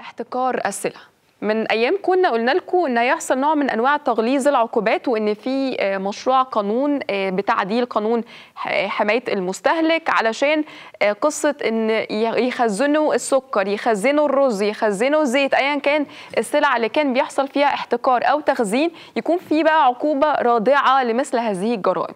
احتكار السلع من ايام كنا قلنا لكم ان هيحصل نوع من انواع تغليظ العقوبات وان في آه، مشروع قانون آه، بتعديل قانون حمايه المستهلك علشان آه، قصه ان يخزنوا السكر يخزنوا الرز يخزنوا الزيت ايا كان السلع اللي كان بيحصل فيها احتكار او تخزين يكون في بقى عقوبه رادعه لمثل هذه الجرائم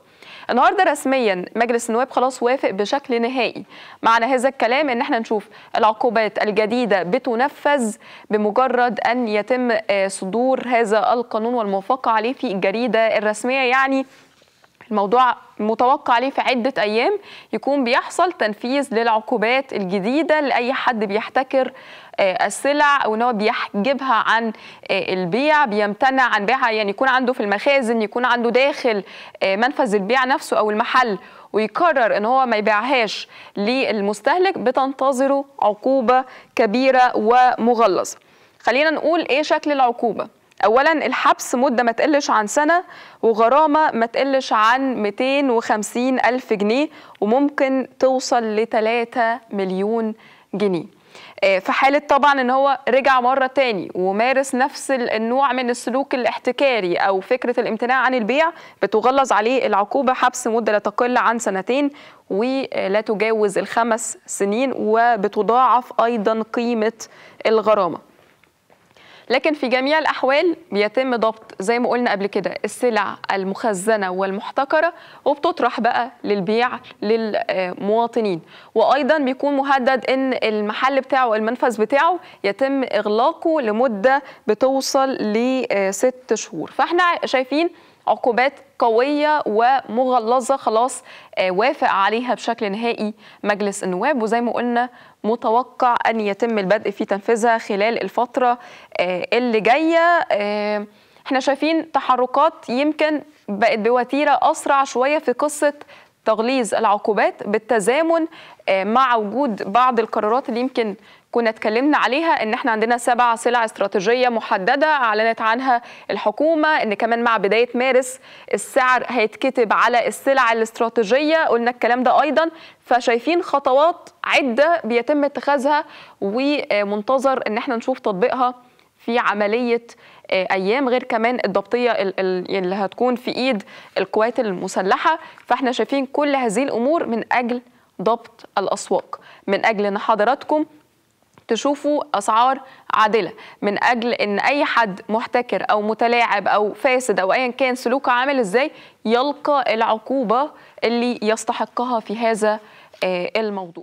النهارده رسميا مجلس النواب خلاص وافق بشكل نهائي معنى هذا الكلام ان احنا نشوف العقوبات الجديده بتنفذ بمجرد ان يتم آه، صدور هذا القانون والموافقه عليه في الجريده الرسميه يعني الموضوع متوقع عليه في عدة أيام يكون بيحصل تنفيذ للعقوبات الجديدة لأي حد بيحتكر آه، السلع أو أنه هو بيحجبها عن آه، البيع بيمتنع عن بيعها يعني يكون عنده في المخازن يكون عنده داخل آه، منفذ البيع نفسه أو المحل ويقرر ان هو ما يبيعهاش للمستهلك بتنتظره عقوبه كبيره ومغلظه خلينا نقول ايه شكل العقوبه اولا الحبس مده ما تقلش عن سنه وغرامه ما تقلش عن 250 الف جنيه وممكن توصل ل 3 مليون جنيه آه، في حالة طبعا ان هو رجع مرة تاني ومارس نفس النوع من السلوك الاحتكاري او فكرة الامتناع عن البيع بتغلظ عليه العقوبة حبس مدة لا تقل عن سنتين ولا تجاوز الخمس سنين وبتضاعف ايضا قيمة الغرامة لكن في جميع الأحوال بيتم ضبط زي ما قلنا قبل كده السلع المخزنة والمحتكرة وبتطرح بقى للبيع للمواطنين وأيضا بيكون مهدد أن المحل بتاعه المنفذ بتاعه يتم إغلاقه لمدة بتوصل لست شهور فاحنا شايفين عقوبات قوية ومغلظة خلاص آه، وافق عليها بشكل نهائي مجلس النواب وزي ما قلنا متوقع أن يتم البدء في تنفيذها خلال الفترة آه، اللي جاية آه، احنا شايفين تحركات يمكن بقت بوتيرة أسرع شوية في قصة تغليظ العقوبات بالتزامن آه، مع وجود بعض القرارات اللي يمكن كنا اتكلمنا عليها ان احنا عندنا سبع سلع استراتيجيه محدده اعلنت عنها الحكومه ان كمان مع بدايه مارس السعر هيتكتب على السلع الاستراتيجيه قلنا الكلام ده ايضا فشايفين خطوات عده بيتم اتخاذها ومنتظر ان احنا نشوف تطبيقها في عمليه آه، ايام غير كمان الضبطيه اللي هتكون في ايد القوات المسلحه فاحنا شايفين كل هذه الامور من اجل ضبط الاسواق من اجل ان حضراتكم تشوفوا اسعار عادله من اجل ان اي حد محتكر او متلاعب او فاسد او ايا كان سلوكه عامل ازاي يلقى العقوبه اللي يستحقها في هذا آه، الموضوع